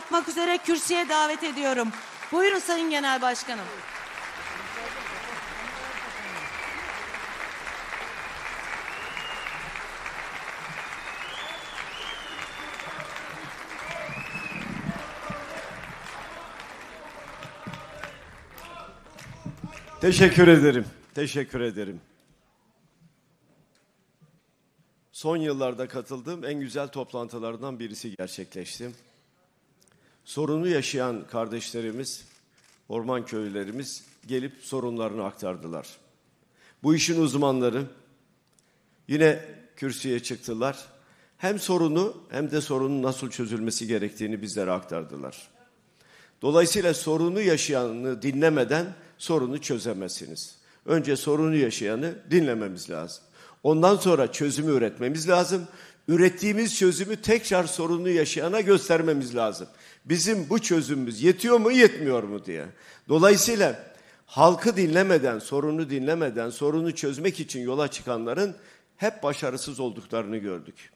yapmak üzere kürsüye davet ediyorum. Buyurun Sayın Genel Başkanım. Teşekkür ederim. Teşekkür ederim. Son yıllarda katıldığım en güzel toplantılardan birisi gerçekleşti sorunu yaşayan kardeşlerimiz, orman köylerimiz gelip sorunlarını aktardılar. Bu işin uzmanları yine kürsüye çıktılar. Hem sorunu hem de sorunun nasıl çözülmesi gerektiğini bizlere aktardılar. Dolayısıyla sorunu yaşayanı dinlemeden sorunu çözemezsiniz. Önce sorunu yaşayanı dinlememiz lazım. Ondan sonra çözümü üretmemiz lazım. Ürettiğimiz çözümü tekrar sorunu yaşayana göstermemiz lazım. Bizim bu çözümümüz yetiyor mu yetmiyor mu diye. Dolayısıyla halkı dinlemeden, sorunu dinlemeden, sorunu çözmek için yola çıkanların hep başarısız olduklarını gördük.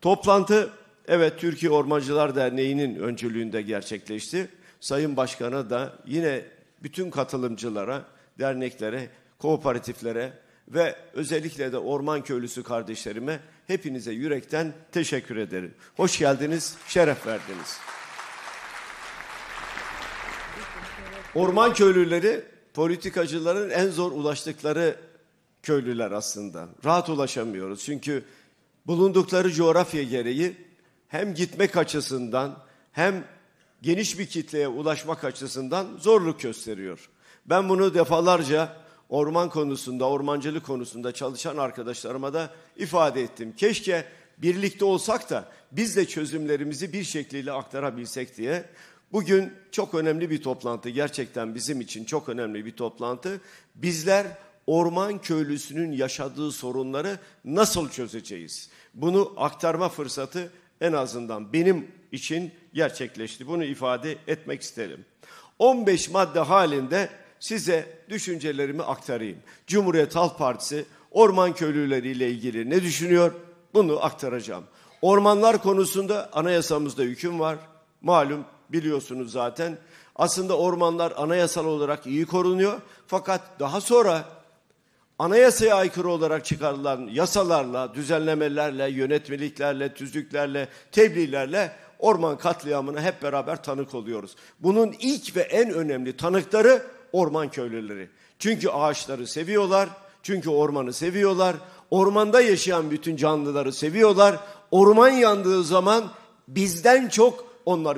Toplantı evet Türkiye Ormancılar Derneği'nin öncülüğünde gerçekleşti. Sayın Başkan'a da yine bütün katılımcılara, derneklere, kooperatiflere ve özellikle de orman köylüsü kardeşlerime hepinize yürekten teşekkür ederim. Hoş geldiniz, şeref verdiniz. Orman köylüleri politikacıların en zor ulaştıkları köylüler aslında. Rahat ulaşamıyoruz çünkü bulundukları coğrafya gereği hem gitmek açısından hem geniş bir kitleye ulaşmak açısından zorluk gösteriyor. Ben bunu defalarca orman konusunda, ormancılık konusunda çalışan arkadaşlarıma da ifade ettim. Keşke birlikte olsak da biz de çözümlerimizi bir şekliyle aktarabilsek diye. Bugün çok önemli bir toplantı, gerçekten bizim için çok önemli bir toplantı. Bizler orman köylüsünün yaşadığı sorunları nasıl çözeceğiz? Bunu aktarma fırsatı en azından benim için gerçekleşti. Bunu ifade etmek isterim. 15 madde halinde size düşüncelerimi aktarayım. Cumhuriyet Halk Partisi orman köylüleriyle ilgili ne düşünüyor? Bunu aktaracağım. Ormanlar konusunda anayasamızda hüküm var. Malum biliyorsunuz zaten. Aslında ormanlar anayasal olarak iyi korunuyor. Fakat daha sonra anayasaya aykırı olarak çıkarılan yasalarla, düzenlemelerle, yönetmeliklerle, tüzüklerle, tebliğlerle orman katliamını hep beraber tanık oluyoruz. Bunun ilk ve en önemli tanıkları orman köylüleri. Çünkü ağaçları seviyorlar, çünkü ormanı seviyorlar, ormanda yaşayan bütün canlıları seviyorlar. Orman yandığı zaman bizden çok onlar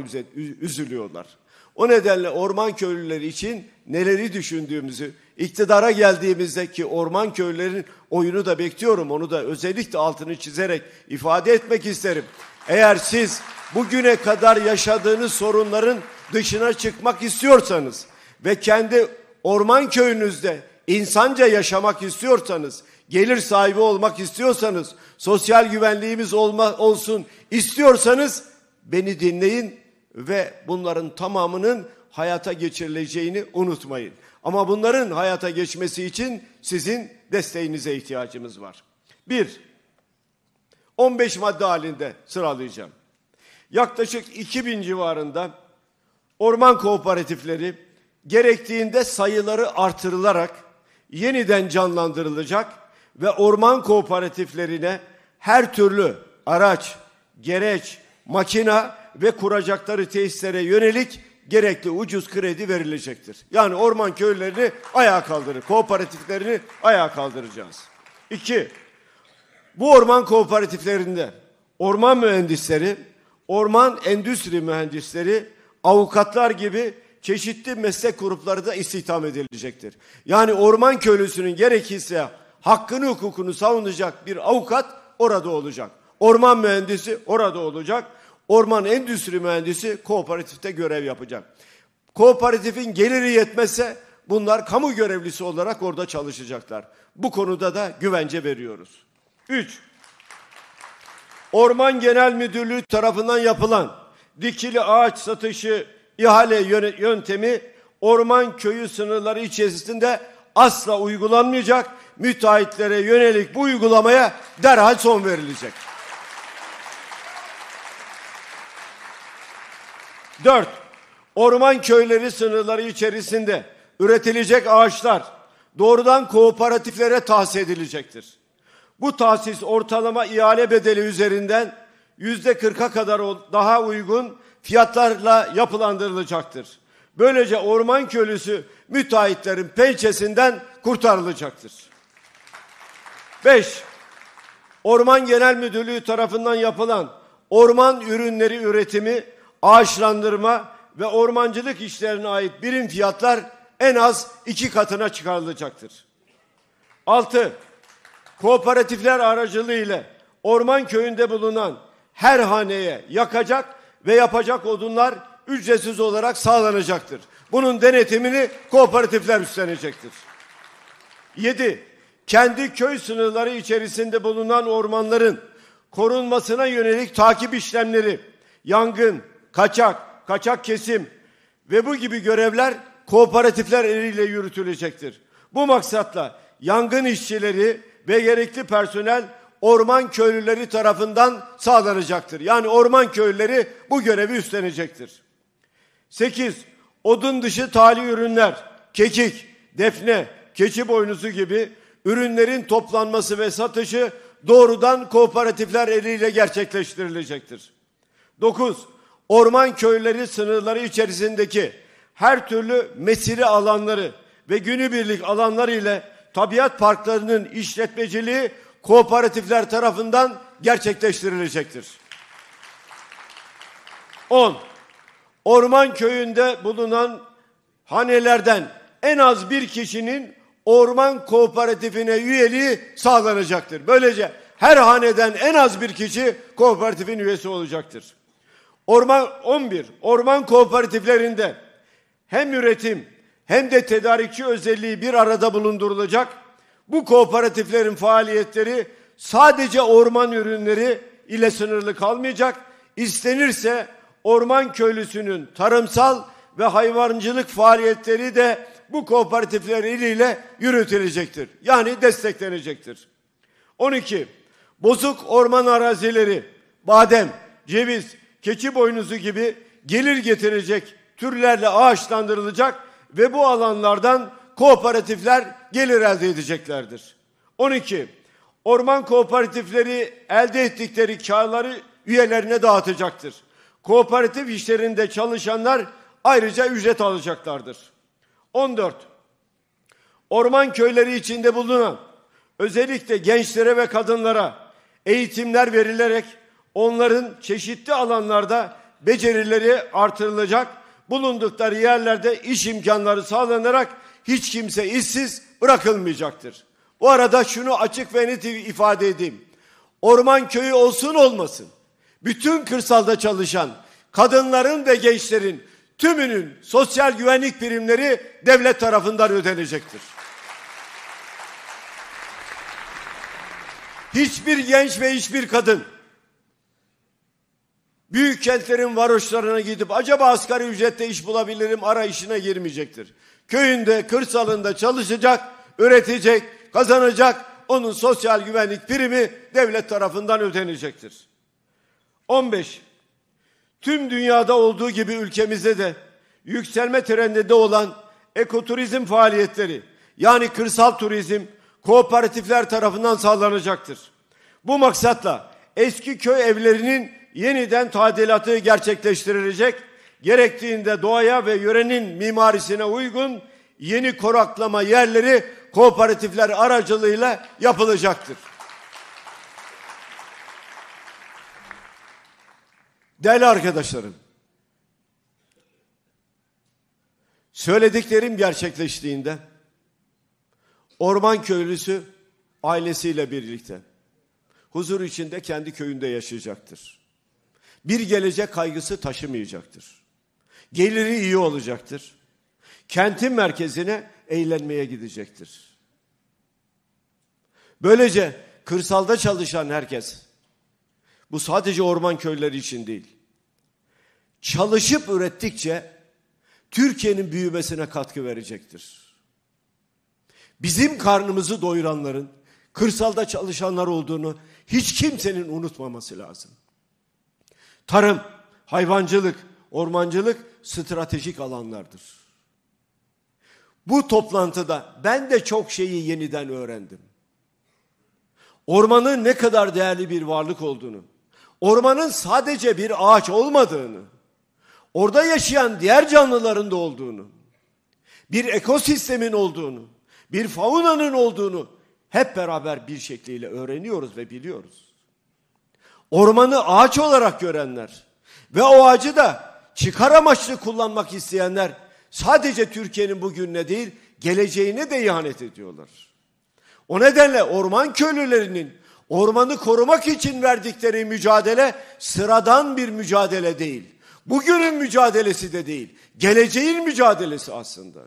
üzülüyorlar. O nedenle orman köylüleri için neleri düşündüğümüzü, iktidara geldiğimizde ki orman köylülerin oyunu da bekliyorum, onu da özellikle altını çizerek ifade etmek isterim. Eğer siz bugüne kadar yaşadığınız sorunların dışına çıkmak istiyorsanız ve kendi orman köyünüzde insanca yaşamak istiyorsanız, gelir sahibi olmak istiyorsanız, sosyal güvenliğimiz olma, olsun istiyorsanız beni dinleyin ve bunların tamamının hayata geçirileceğini unutmayın. Ama bunların hayata geçmesi için sizin desteğinize ihtiyacımız var. Bir, 15 madde halinde sıralayacağım. Yaklaşık 2000 civarında orman kooperatifleri gerektiğinde sayıları artırılarak yeniden canlandırılacak ve orman kooperatiflerine her türlü araç, gereç, makina ve kuracakları tesislere yönelik gerekli ucuz kredi verilecektir. Yani orman köylerini ayağa kaldırır, kooperatiflerini ayağa kaldıracağız. İki, bu orman kooperatiflerinde orman mühendisleri, orman endüstri mühendisleri, avukatlar gibi çeşitli meslek grupları da istihdam edilecektir. Yani orman köylüsünün gerekirse hakkını hukukunu savunacak bir avukat orada olacak. Orman mühendisi orada olacak. Orman endüstri mühendisi kooperatifte görev yapacak. Kooperatifin geliri yetmezse bunlar kamu görevlisi olarak orada çalışacaklar. Bu konuda da güvence veriyoruz. 3. Orman Genel Müdürlüğü tarafından yapılan dikili ağaç satışı ihale yöntemi orman köyü sınırları içerisinde asla uygulanmayacak. Müteahhitlere yönelik bu uygulamaya derhal son verilecek. Dört, orman köyleri sınırları içerisinde üretilecek ağaçlar doğrudan kooperatiflere tahsis edilecektir. Bu tahsis ortalama ihale bedeli üzerinden yüzde kırka kadar daha uygun fiyatlarla yapılandırılacaktır. Böylece orman köylüsü müteahhitlerin pençesinden kurtarılacaktır. Beş, Orman Genel Müdürlüğü tarafından yapılan orman ürünleri üretimi ağaçlandırma ve ormancılık işlerine ait birim fiyatlar en az iki katına çıkarılacaktır. Altı, Kooperatifler aracılığıyla orman köyünde bulunan her haneye yakacak ve yapacak odunlar ücretsiz olarak sağlanacaktır. Bunun denetimini kooperatifler üstlenecektir. Yedi, Kendi köy sınırları içerisinde bulunan ormanların korunmasına yönelik takip işlemleri, yangın, kaçak, kaçak kesim ve bu gibi görevler kooperatifler eliyle yürütülecektir. Bu maksatla yangın işçileri ve gerekli personel orman köylüleri tarafından sağlanacaktır. Yani orman köylüleri bu görevi üstlenecektir. 8. Odun dışı tali ürünler, kekik, defne, keçi boynuzu gibi ürünlerin toplanması ve satışı doğrudan kooperatifler eliyle gerçekleştirilecektir. 9 orman köyleri sınırları içerisindeki her türlü mesiri alanları ve günübirlik alanları ile tabiat parklarının işletmeciliği kooperatifler tarafından gerçekleştirilecektir. 10. Orman köyünde bulunan hanelerden en az bir kişinin orman kooperatifine üyeliği sağlanacaktır. Böylece her haneden en az bir kişi kooperatifin üyesi olacaktır. Orman 11 orman kooperatiflerinde hem üretim hem de tedarikçi özelliği bir arada bulundurulacak. Bu kooperatiflerin faaliyetleri sadece orman ürünleri ile sınırlı kalmayacak. İstenirse orman köylüsünün tarımsal ve hayvancılık faaliyetleri de bu kooperatifler iliyle yürütülecektir. Yani desteklenecektir. 12. Bozuk orman arazileri, badem, ceviz, keçi boynuzu gibi gelir getirecek türlerle ağaçlandırılacak ve bu alanlardan kooperatifler gelir elde edeceklerdir. 12. Orman kooperatifleri elde ettikleri karları üyelerine dağıtacaktır. Kooperatif işlerinde çalışanlar ayrıca ücret alacaklardır. 14. Orman köyleri içinde bulunan özellikle gençlere ve kadınlara eğitimler verilerek onların çeşitli alanlarda becerileri artırılacak, bulundukları yerlerde iş imkanları sağlanarak hiç kimse işsiz bırakılmayacaktır. Bu arada şunu açık ve net ifade edeyim. Orman köyü olsun olmasın. Bütün kırsalda çalışan kadınların ve gençlerin tümünün sosyal güvenlik primleri devlet tarafından ödenecektir. Hiçbir genç ve hiçbir kadın Büyük kentlerin varoşlarına gidip acaba asgari ücrette iş bulabilirim arayışına girmeyecektir. Köyünde, kırsalında çalışacak, üretecek, kazanacak. Onun sosyal güvenlik primi devlet tarafından ödenecektir. 15. Tüm dünyada olduğu gibi ülkemizde de yükselme trendinde olan ekoturizm faaliyetleri yani kırsal turizm kooperatifler tarafından sağlanacaktır. Bu maksatla eski köy evlerinin yeniden tadilatı gerçekleştirilecek, gerektiğinde doğaya ve yörenin mimarisine uygun yeni koraklama yerleri kooperatifler aracılığıyla yapılacaktır. Değerli arkadaşlarım, söylediklerim gerçekleştiğinde orman köylüsü ailesiyle birlikte huzur içinde kendi köyünde yaşayacaktır bir gelecek kaygısı taşımayacaktır. Geliri iyi olacaktır. Kentin merkezine eğlenmeye gidecektir. Böylece kırsalda çalışan herkes, bu sadece orman köyleri için değil, çalışıp ürettikçe Türkiye'nin büyümesine katkı verecektir. Bizim karnımızı doyuranların, kırsalda çalışanlar olduğunu hiç kimsenin unutmaması lazım tarım, hayvancılık, ormancılık stratejik alanlardır. Bu toplantıda ben de çok şeyi yeniden öğrendim. Ormanın ne kadar değerli bir varlık olduğunu, ormanın sadece bir ağaç olmadığını, orada yaşayan diğer canlıların da olduğunu, bir ekosistemin olduğunu, bir faunanın olduğunu hep beraber bir şekliyle öğreniyoruz ve biliyoruz ormanı ağaç olarak görenler ve o ağacı da çıkar amaçlı kullanmak isteyenler sadece Türkiye'nin bugününe değil geleceğine de ihanet ediyorlar. O nedenle orman köylülerinin ormanı korumak için verdikleri mücadele sıradan bir mücadele değil. Bugünün mücadelesi de değil, geleceğin mücadelesi aslında.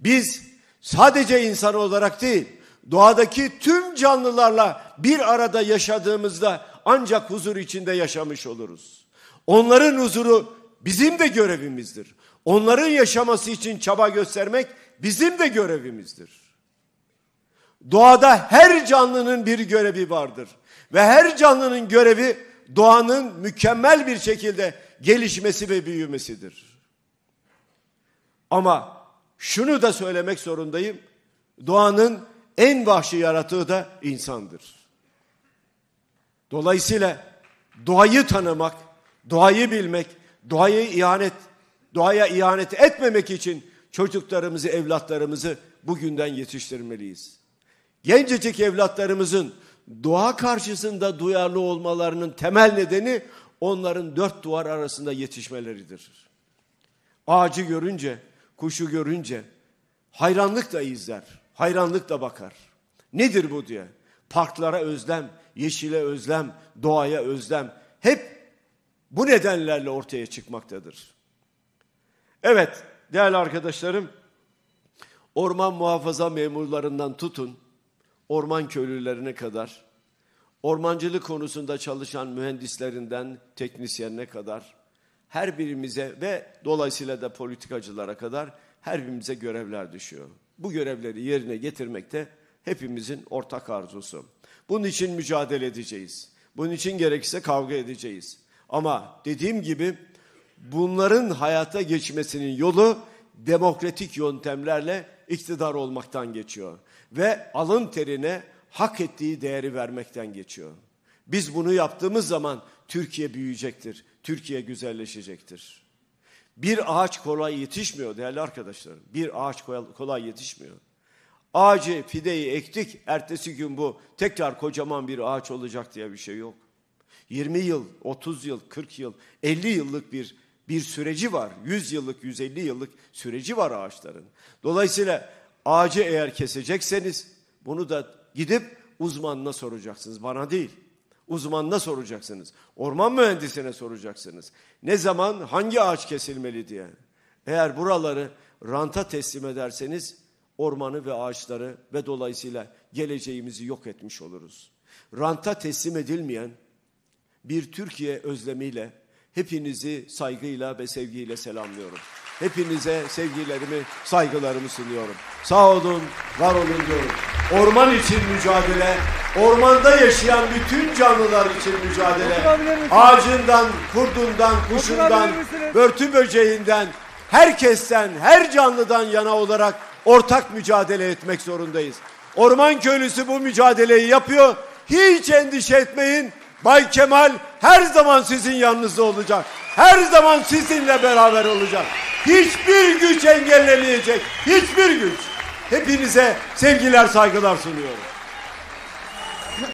Biz sadece insan olarak değil, doğadaki tüm canlılarla bir arada yaşadığımızda ancak huzur içinde yaşamış oluruz. Onların huzuru bizim de görevimizdir. Onların yaşaması için çaba göstermek bizim de görevimizdir. Doğada her canlının bir görevi vardır ve her canlının görevi doğanın mükemmel bir şekilde gelişmesi ve büyümesidir. Ama şunu da söylemek zorundayım. Doğanın en vahşi yaratığı da insandır. Dolayısıyla doğayı tanımak, doğayı bilmek, doğaya ihanet, doğaya ihanet etmemek için çocuklarımızı, evlatlarımızı bugünden yetiştirmeliyiz. Gencecik evlatlarımızın doğa karşısında duyarlı olmalarının temel nedeni onların dört duvar arasında yetişmeleridir. Ağacı görünce, kuşu görünce hayranlık da izler, hayranlık da bakar. Nedir bu diye. Parklara özlem, yeşile özlem, doğaya özlem hep bu nedenlerle ortaya çıkmaktadır. Evet değerli arkadaşlarım orman muhafaza memurlarından tutun orman köylülerine kadar ormancılık konusunda çalışan mühendislerinden teknisyenine kadar her birimize ve dolayısıyla da politikacılara kadar her birimize görevler düşüyor. Bu görevleri yerine getirmekte hepimizin ortak arzusu. Bunun için mücadele edeceğiz. Bunun için gerekirse kavga edeceğiz. Ama dediğim gibi bunların hayata geçmesinin yolu demokratik yöntemlerle iktidar olmaktan geçiyor. Ve alın terine hak ettiği değeri vermekten geçiyor. Biz bunu yaptığımız zaman Türkiye büyüyecektir. Türkiye güzelleşecektir. Bir ağaç kolay yetişmiyor değerli arkadaşlarım. Bir ağaç kolay yetişmiyor. Ağacı, fideyi ektik, ertesi gün bu tekrar kocaman bir ağaç olacak diye bir şey yok. 20 yıl, 30 yıl, 40 yıl, 50 yıllık bir bir süreci var. 100 yıllık, 150 yıllık süreci var ağaçların. Dolayısıyla ağacı eğer kesecekseniz bunu da gidip uzmanına soracaksınız. Bana değil. Uzmanına soracaksınız. Orman mühendisine soracaksınız. Ne zaman hangi ağaç kesilmeli diye. Eğer buraları ranta teslim ederseniz ormanı ve ağaçları ve dolayısıyla geleceğimizi yok etmiş oluruz. Ranta teslim edilmeyen bir Türkiye özlemiyle hepinizi saygıyla ve sevgiyle selamlıyorum. Hepinize sevgilerimi, saygılarımı sunuyorum. Sağ olun, var olun diyorum. Orman için mücadele, ormanda yaşayan bütün canlılar için mücadele. Ağacından, kurdundan, kuşundan, börtü böceğinden, herkesten, her canlıdan yana olarak ortak mücadele etmek zorundayız. Orman köylüsü bu mücadeleyi yapıyor. Hiç endişe etmeyin. Bay Kemal her zaman sizin yanınızda olacak. Her zaman sizinle beraber olacak. Hiçbir güç engellemeyecek. Hiçbir güç. Hepinize sevgiler, saygılar sunuyorum.